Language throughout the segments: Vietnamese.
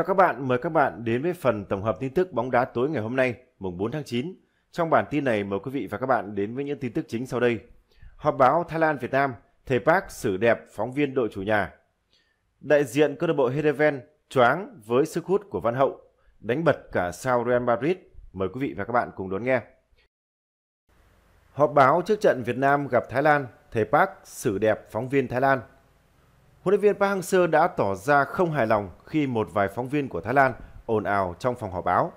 Chào các bạn, mời các bạn đến với phần tổng hợp tin tức bóng đá tối ngày hôm nay, mùng 4 tháng 9. Trong bản tin này mời quý vị và các bạn đến với những tin tức chính sau đây. Họp báo Thái Lan Việt Nam, thầy Park xử đẹp phóng viên đội chủ nhà. Đại diện câu lạc bộ Hedeven choáng với sức hút của Văn Hậu, đánh bật cả sao Real Madrid. Mời quý vị và các bạn cùng đón nghe. Họp báo trước trận Việt Nam gặp Thái Lan, thầy Park xử đẹp phóng viên Thái Lan huấn luyện viên Park Hang-seo đã tỏ ra không hài lòng khi một vài phóng viên của Thái Lan ồn ào trong phòng họp báo.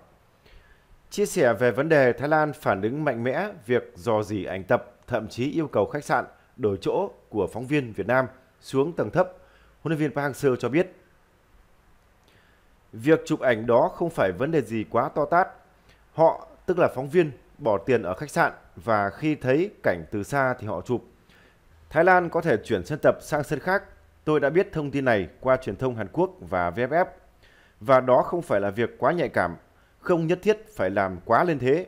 Chia sẻ về vấn đề Thái Lan phản ứng mạnh mẽ việc dò dỉ ảnh tập, thậm chí yêu cầu khách sạn đổi chỗ của phóng viên Việt Nam xuống tầng thấp, huấn luyện viên Park Hang-seo cho biết. Việc chụp ảnh đó không phải vấn đề gì quá to tát. Họ, tức là phóng viên, bỏ tiền ở khách sạn và khi thấy cảnh từ xa thì họ chụp. Thái Lan có thể chuyển sân tập sang sân khác Tôi đã biết thông tin này qua truyền thông Hàn Quốc và VFF. Và đó không phải là việc quá nhạy cảm, không nhất thiết phải làm quá lên thế.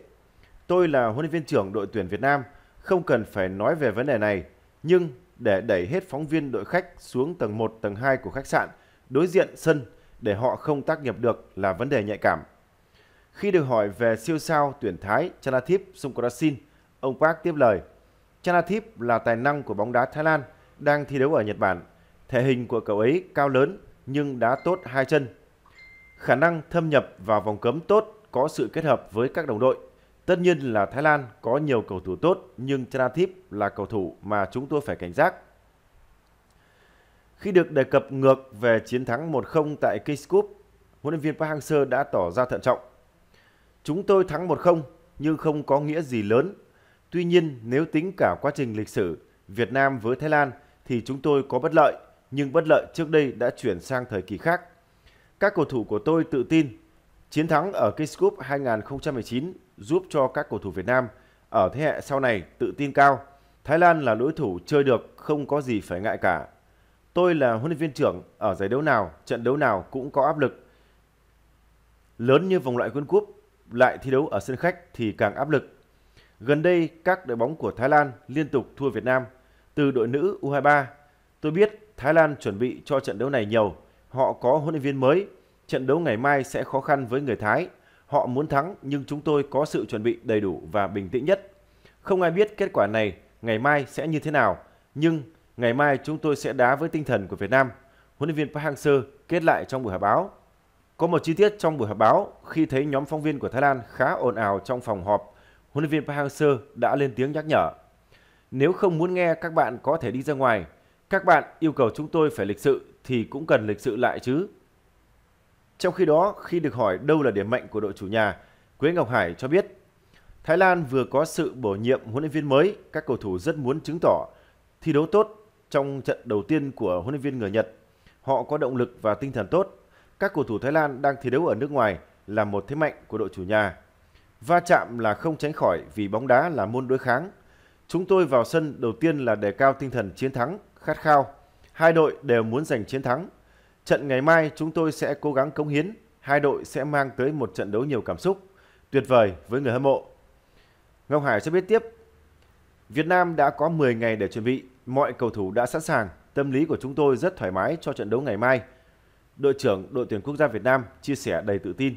Tôi là huấn luyện viên trưởng đội tuyển Việt Nam, không cần phải nói về vấn đề này, nhưng để đẩy hết phóng viên đội khách xuống tầng 1, tầng 2 của khách sạn, đối diện sân để họ không tác nghiệp được là vấn đề nhạy cảm. Khi được hỏi về siêu sao tuyển Thái Chanathip Sungkrasin, ông Park tiếp lời, Chanathip là tài năng của bóng đá Thái Lan đang thi đấu ở Nhật Bản Thể hình của cậu ấy cao lớn nhưng đá tốt hai chân. Khả năng thâm nhập vào vòng cấm tốt có sự kết hợp với các đồng đội. Tất nhiên là Thái Lan có nhiều cầu thủ tốt nhưng Tranatip là cầu thủ mà chúng tôi phải cảnh giác. Khi được đề cập ngược về chiến thắng 1-0 tại Kings Cup, huấn luyện viên Park Hang-seo đã tỏ ra thận trọng. Chúng tôi thắng 1-0 nhưng không có nghĩa gì lớn. Tuy nhiên, nếu tính cả quá trình lịch sử Việt Nam với Thái Lan thì chúng tôi có bất lợi nhưng bất lợi trước đây đã chuyển sang thời kỳ khác. Các cầu thủ của tôi tự tin chiến thắng ở Kings Cup 2019 giúp cho các cầu thủ Việt Nam ở thế hệ sau này tự tin cao. Thái Lan là đối thủ chơi được, không có gì phải ngại cả. Tôi là huấn luyện viên trưởng, ở giải đấu nào, trận đấu nào cũng có áp lực. Lớn như vòng loại World Cup, lại thi đấu ở sân khách thì càng áp lực. Gần đây, các đội bóng của Thái Lan liên tục thua Việt Nam, từ đội nữ U23 Tôi biết Thái Lan chuẩn bị cho trận đấu này nhiều, họ có huấn luyện viên mới, trận đấu ngày mai sẽ khó khăn với người Thái. Họ muốn thắng nhưng chúng tôi có sự chuẩn bị đầy đủ và bình tĩnh nhất. Không ai biết kết quả này ngày mai sẽ như thế nào, nhưng ngày mai chúng tôi sẽ đá với tinh thần của Việt Nam. Huấn luyện viên Park Hang-seo kết lại trong buổi họp báo. Có một chi tiết trong buổi họp báo khi thấy nhóm phóng viên của Thái Lan khá ồn ào trong phòng họp, huấn luyện viên Park Hang-seo đã lên tiếng nhắc nhở. Nếu không muốn nghe các bạn có thể đi ra ngoài, các bạn yêu cầu chúng tôi phải lịch sự thì cũng cần lịch sự lại chứ. Trong khi đó, khi được hỏi đâu là điểm mạnh của đội chủ nhà, Quế Ngọc Hải cho biết Thái Lan vừa có sự bổ nhiệm huấn luyện viên mới, các cầu thủ rất muốn chứng tỏ thi đấu tốt trong trận đầu tiên của huấn luyện viên người Nhật. Họ có động lực và tinh thần tốt. Các cầu thủ Thái Lan đang thi đấu ở nước ngoài là một thế mạnh của đội chủ nhà. Va chạm là không tránh khỏi vì bóng đá là môn đối kháng. Chúng tôi vào sân đầu tiên là đề cao tinh thần chiến thắng khát khao. Hai đội đều muốn giành chiến thắng. Trận ngày mai chúng tôi sẽ cố gắng cống hiến. Hai đội sẽ mang tới một trận đấu nhiều cảm xúc. Tuyệt vời với người hâm mộ. Ngọc Hải cho biết tiếp. Việt Nam đã có 10 ngày để chuẩn bị. Mọi cầu thủ đã sẵn sàng. Tâm lý của chúng tôi rất thoải mái cho trận đấu ngày mai. Đội trưởng đội tuyển quốc gia Việt Nam chia sẻ đầy tự tin.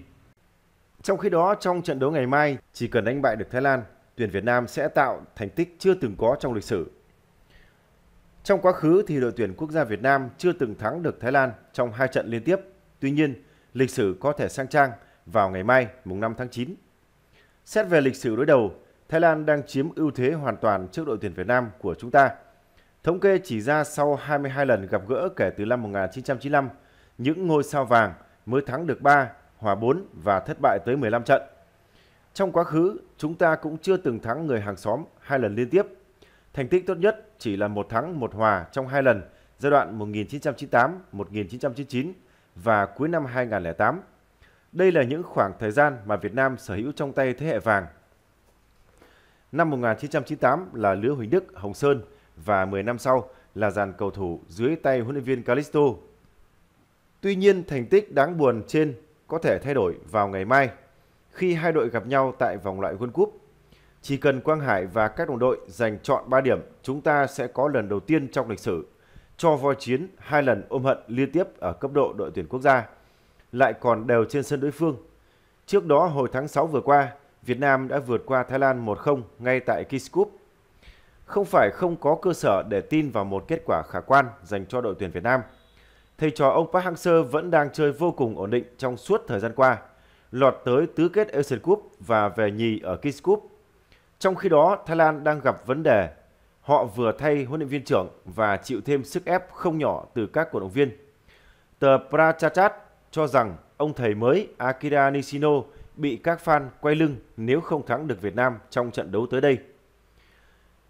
Trong khi đó, trong trận đấu ngày mai, chỉ cần đánh bại được Thái Lan, tuyển Việt Nam sẽ tạo thành tích chưa từng có trong lịch sử trong quá khứ thì đội tuyển quốc gia Việt Nam chưa từng thắng được Thái Lan trong hai trận liên tiếp. Tuy nhiên, lịch sử có thể sang trang vào ngày mai, mùng 5 tháng 9. Xét về lịch sử đối đầu, Thái Lan đang chiếm ưu thế hoàn toàn trước đội tuyển Việt Nam của chúng ta. Thống kê chỉ ra sau 22 lần gặp gỡ kể từ năm 1995, những ngôi sao vàng mới thắng được 3, hòa 4 và thất bại tới 15 trận. Trong quá khứ, chúng ta cũng chưa từng thắng người hàng xóm hai lần liên tiếp Thành tích tốt nhất chỉ là một thắng một hòa trong hai lần giai đoạn 1998-1999 và cuối năm 2008. Đây là những khoảng thời gian mà Việt Nam sở hữu trong tay thế hệ vàng. Năm 1998 là lứa Huỳnh Đức, Hồng Sơn và 10 năm sau là dàn cầu thủ dưới tay huấn luyện viên Calisto. Tuy nhiên, thành tích đáng buồn trên có thể thay đổi vào ngày mai khi hai đội gặp nhau tại vòng loại World Cup chỉ cần Quang Hải và các đồng đội giành chọn 3 điểm, chúng ta sẽ có lần đầu tiên trong lịch sử cho voi chiến hai lần ôm hận liên tiếp ở cấp độ đội tuyển quốc gia, lại còn đều trên sân đối phương. Trước đó hồi tháng 6 vừa qua, Việt Nam đã vượt qua Thái Lan 1-0 ngay tại Cup, Không phải không có cơ sở để tin vào một kết quả khả quan dành cho đội tuyển Việt Nam. Thầy trò ông Park Hang-seo vẫn đang chơi vô cùng ổn định trong suốt thời gian qua, lọt tới tứ kết Asian Cup và về nhì ở Cup. Trong khi đó, Thái Lan đang gặp vấn đề. Họ vừa thay huấn luyện viên trưởng và chịu thêm sức ép không nhỏ từ các cổ động viên. Tờ Prachachat cho rằng ông thầy mới Akira Nishino bị các fan quay lưng nếu không thắng được Việt Nam trong trận đấu tới đây.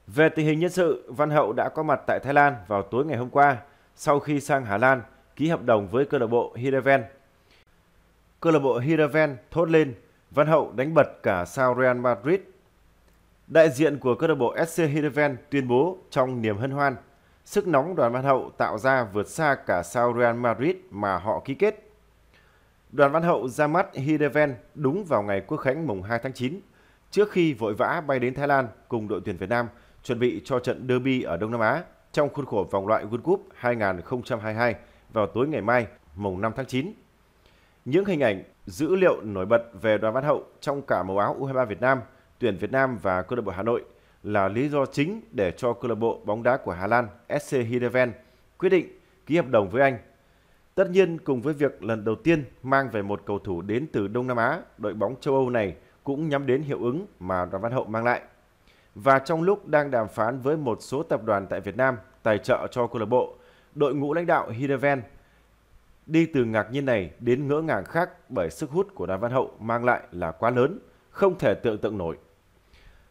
Về tình hình nhân sự, Văn Hậu đã có mặt tại Thái Lan vào tối ngày hôm qua sau khi sang Hà Lan ký hợp đồng với câu lạc bộ Heerenveen. Câu lạc bộ Heerenveen thốt lên, Văn Hậu đánh bật cả sao Real Madrid Đại diện của câu lạc bộ SC Heerenveen tuyên bố trong niềm hân hoan, sức nóng đoàn Văn Hậu tạo ra vượt xa cả sao Real Madrid mà họ ký kết. Đoàn Văn Hậu ra mắt Heerenveen đúng vào ngày Quốc khánh mùng 2 tháng 9, trước khi vội vã bay đến Thái Lan cùng đội tuyển Việt Nam chuẩn bị cho trận derby ở Đông Nam Á trong khuôn khổ vòng loại World Cup 2022 vào tối ngày mai, mùng 5 tháng 9. Những hình ảnh, dữ liệu nổi bật về đoàn Văn Hậu trong cả màu áo U23 Việt Nam – tuyển Việt Nam và câu lạc bộ Hà Nội là lý do chính để cho câu lạc bộ bóng đá của Hà Lan SC Heerenveen quyết định ký hợp đồng với anh. Tất nhiên cùng với việc lần đầu tiên mang về một cầu thủ đến từ Đông Nam Á, đội bóng châu Âu này cũng nhắm đến hiệu ứng mà Đoàn Văn Hậu mang lại. Và trong lúc đang đàm phán với một số tập đoàn tại Việt Nam tài trợ cho câu lạc bộ, đội ngũ lãnh đạo Heerenveen đi từ ngạc nhiên này đến ngỡ ngàng khác bởi sức hút của Đoàn Văn Hậu mang lại là quá lớn, không thể tưởng tượng nổi.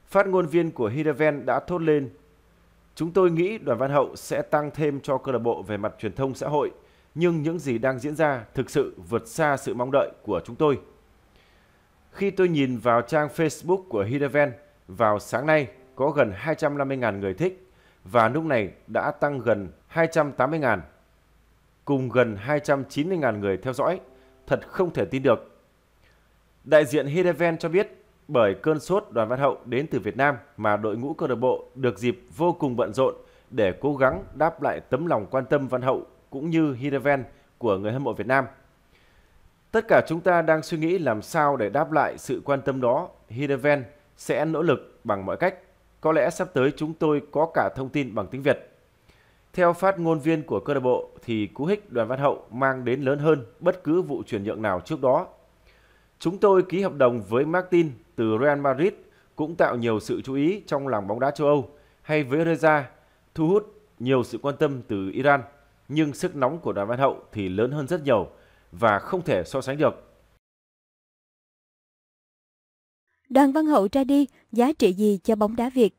Phát ngôn viên của Hidaven đã thốt lên Chúng tôi nghĩ đoàn Văn Hậu sẽ tăng thêm cho câu lạc bộ về mặt truyền thông xã hội, nhưng những gì đang diễn ra thực sự vượt xa sự mong đợi của chúng tôi. Khi tôi nhìn vào trang Facebook của Hidaven vào sáng nay có gần 250.000 người thích và lúc này đã tăng gần 280.000 cùng gần 290.000 người theo dõi. Thật không thể tin được. Đại diện Hidaven cho biết bởi cơn sốt Đoàn Văn Hậu đến từ Việt Nam mà đội ngũ câu lạc bộ được dịp vô cùng bận rộn để cố gắng đáp lại tấm lòng quan tâm Văn Hậu cũng như Hireven của người hâm mộ Việt Nam. Tất cả chúng ta đang suy nghĩ làm sao để đáp lại sự quan tâm đó, Hireven sẽ nỗ lực bằng mọi cách. Có lẽ sắp tới chúng tôi có cả thông tin bằng tiếng Việt. Theo phát ngôn viên của câu lạc bộ thì cú hích Đoàn Văn Hậu mang đến lớn hơn bất cứ vụ chuyển nhượng nào trước đó Chúng tôi ký hợp đồng với Martin từ Real Madrid cũng tạo nhiều sự chú ý trong làng bóng đá châu Âu hay với Reza thu hút nhiều sự quan tâm từ Iran, nhưng sức nóng của đoàn văn hậu thì lớn hơn rất nhiều và không thể so sánh được. Đoàn Văn Hậu ra đi, giá trị gì cho bóng đá Việt?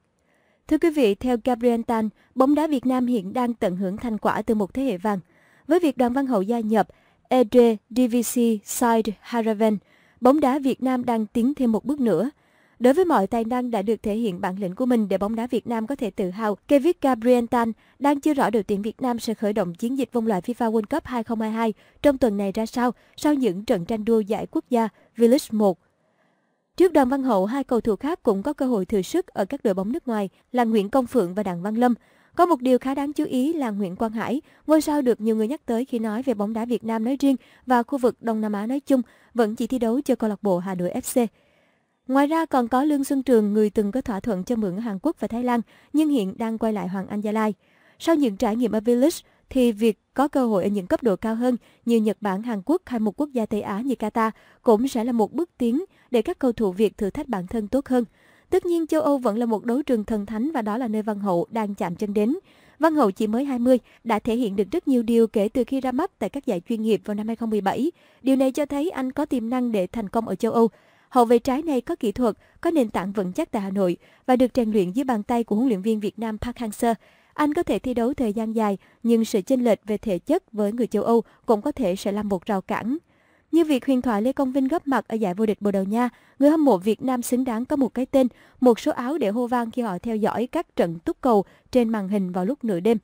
Thưa quý vị, theo Gabriel Tan, bóng đá Việt Nam hiện đang tận hưởng thành quả từ một thế hệ vàng. Với việc đoàn Văn Hậu gia nhập Edre DVC Side Haraven, bóng đá Việt Nam đang tiến thêm một bước nữa. Đối với mọi tài năng đã được thể hiện bản lĩnh của mình để bóng đá Việt Nam có thể tự hào, Kevin Gabrientan đang chưa rõ đội tuyển Việt Nam sẽ khởi động chiến dịch vòng loại FIFA World Cup 2022 trong tuần này ra sao sau những trận tranh đua giải quốc gia V-League 1. Trước Đoàn Văn Hậu, hai cầu thủ khác cũng có cơ hội thử sức ở các đội bóng nước ngoài là Nguyễn Công Phượng và Đặng Văn Lâm. Có một điều khá đáng chú ý là Nguyễn Quang Hải, ngôi sao được nhiều người nhắc tới khi nói về bóng đá Việt Nam nói riêng và khu vực Đông Nam Á nói chung, vẫn chỉ thi đấu cho câu lạc bộ Hà Nội FC. Ngoài ra còn có Lương Xuân Trường, người từng có thỏa thuận cho mượn ở Hàn Quốc và Thái Lan, nhưng hiện đang quay lại Hoàng Anh Gia Lai. Sau những trải nghiệm ở v thì việc có cơ hội ở những cấp độ cao hơn như Nhật Bản, Hàn Quốc hay một quốc gia Tây Á như Qatar cũng sẽ là một bước tiến để các cầu thủ Việt thử thách bản thân tốt hơn. Tất nhiên châu Âu vẫn là một đấu trường thần thánh và đó là nơi Văn Hậu đang chạm chân đến. Văn Hậu chỉ mới 20 đã thể hiện được rất nhiều điều kể từ khi ra mắt tại các giải chuyên nghiệp vào năm 2017. Điều này cho thấy anh có tiềm năng để thành công ở châu Âu. Hậu vệ trái này có kỹ thuật, có nền tảng vững chắc tại Hà Nội và được rèn luyện dưới bàn tay của huấn luyện viên Việt Nam Park Hang-seo. Anh có thể thi đấu thời gian dài, nhưng sự chênh lệch về thể chất với người châu Âu cũng có thể sẽ là một rào cản như việc huyền thoại Lê Công Vinh góp mặt ở giải vô địch Bồ Đào Nha, người hâm mộ Việt Nam xứng đáng có một cái tên, một số áo để hô vang khi họ theo dõi các trận túc cầu trên màn hình vào lúc nửa đêm.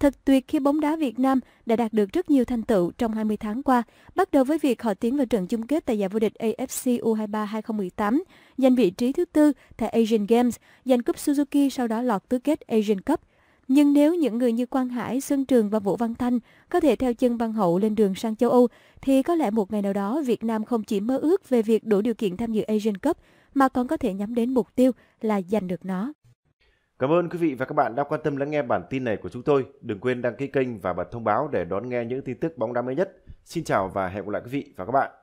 Thật tuyệt khi bóng đá Việt Nam đã đạt được rất nhiều thành tựu trong 20 tháng qua, bắt đầu với việc họ tiến vào trận chung kết tại giải vô địch AFC U23 2018, giành vị trí thứ tư tại Asian Games, giành cúp Suzuki sau đó lọt tứ kết Asian Cup – nhưng nếu những người như Quang Hải, Xuân Trường và Vũ Văn Thanh có thể theo chân Văn Hậu lên đường sang châu Âu, thì có lẽ một ngày nào đó Việt Nam không chỉ mơ ước về việc đủ điều kiện tham dự Asian Cup, mà còn có thể nhắm đến mục tiêu là giành được nó. Cảm ơn quý vị và các bạn đã quan tâm lắng nghe bản tin này của chúng tôi. Đừng quên đăng ký kênh và bật thông báo để đón nghe những tin tức bóng đá mới nhất. Xin chào và hẹn gặp lại quý vị và các bạn.